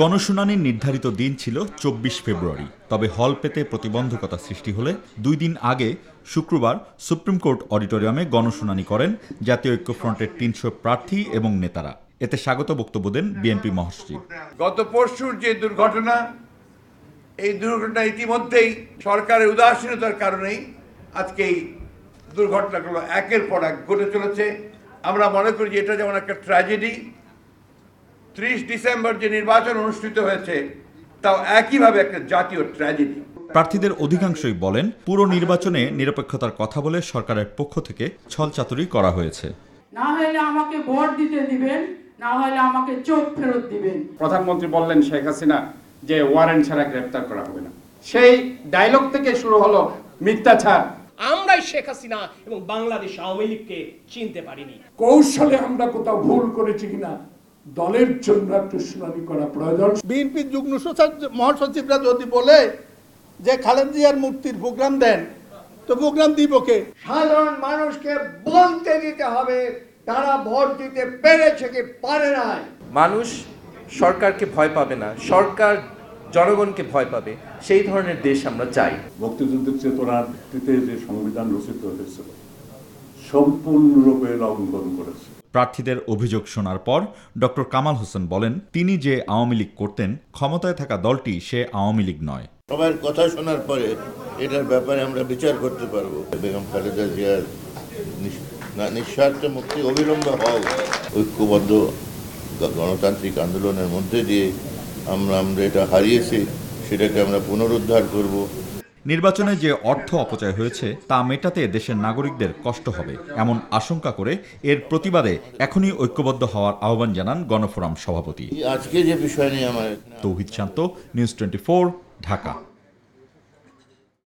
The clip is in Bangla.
গণশুনানির নির্ধারিত দিন ছিল চব্বিশ ফেব্রুয়ারি তবে হল পেতে প্রতিবন্ধকতা সৃষ্টি হলে দুই দিন আগে শুক্রবার সুপ্রিম কোর্ট অডিটোরিয়ামে গণশুনানি করেন জাতীয় ঐক্যফ্রন্টের তিনশো প্রার্থী এবং নেতারা এতে স্বাগত বক্তব্য দেন বিএনপি মহাসচিব গত পরশুর যে দুর্ঘটনা এই দুর্ঘটনা ইতিমধ্যেই সরকারের উদাসীনতার কারণেই আজকে এই দুর্ঘটনাগুলো একের পর এক ঘটে চলেছে আমরা মনে করি যে এটা যেমন একটা ট্র্যাজেডি ত্রিশ ডিসেম্বর যে নির্বাচন অনুষ্ঠিত হয়েছে তাও একইভাবে একটা জাতীয় ট্র্যাজেডি প্রার্থীদের অধিকাংশই বলেন পুরো নির্বাচনে নিরপেক্ষতার কথা বলে সরকারের পক্ষ থেকে ছলচাতুরি করা হয়েছে না হলে আমাকে ভোট দিতে দিবেন না হলে আমাকে চোখ ফেরত দিবেন প্রধানমন্ত্রী বললেন শেখ হাসিনা যে ওয়ারেন্ট ছাড়া গ্রেফতার করা হবে না সেই ডায়লগ থেকে শুরু হলো মিথ্যাচার আমরাই শেখ হাসিনা এবং বাংলাদেশ আওয়ামী লীগকে চিনতে পারিনি কৌশলে আমরা কোথাও ভুল করেছি কিনা দলের জন্য একটু শুনানি করা প্রয়োজন বিএনপির যুগ্ম মহাসচিবরা যদি বলে যে খালেদ জিয়ার মূর্তির প্রোগ্রাম দেন তো প্রোগ্রাম দিব কে সাধারণ মানুষকে বলতে দিতে হবে তারা ভোট দিতে পেরেছে কি পারে না মানুষ সরকারকে ভয় পাবে না সরকার জনগণকে ভয় পাবে সেই ধরনের দেশ আমরা চাই মুক্তিযুদ্ধের চেতনার যে সংবিধান রচিত হয়েছিল সম্পূর্ণরূপে লঙ্ঘন করেছে প্রার্থীদের অভিযোগ শোনার পর ড কামাল হোসেন বলেন তিনি যে আওয়ামী লীগ করতেন ক্ষমতায় থাকা দলটি সে আওয়ামী লীগ নয় সবার কথা শোনার পরে এটার ব্যাপারে আমরা বিচার করতে পারবো বেগম খালেদা জিয়ার নিঃস্বার্থ মুক্তি অবিলম্বে হওয়া ঐক্যবদ্ধ গণতান্ত্রিক আন্দোলনের মধ্যে দিয়ে আমরা আমরা এটা হারিয়েছি সেটাকে আমরা পুনরুদ্ধার করবো নির্বাচনে যে অর্থ অপচয় হয়েছে তা মেটাতে দেশের নাগরিকদের কষ্ট হবে এমন আশঙ্কা করে এর প্রতিবাদে এখনই ঐক্যবদ্ধ হওয়ার আহ্বান জানান গণফোরাম সভাপতি আজকে যে বিষয় নিয়ে আমার তৌহিদ শান্ত নিউজ টোয়েন্টি ঢাকা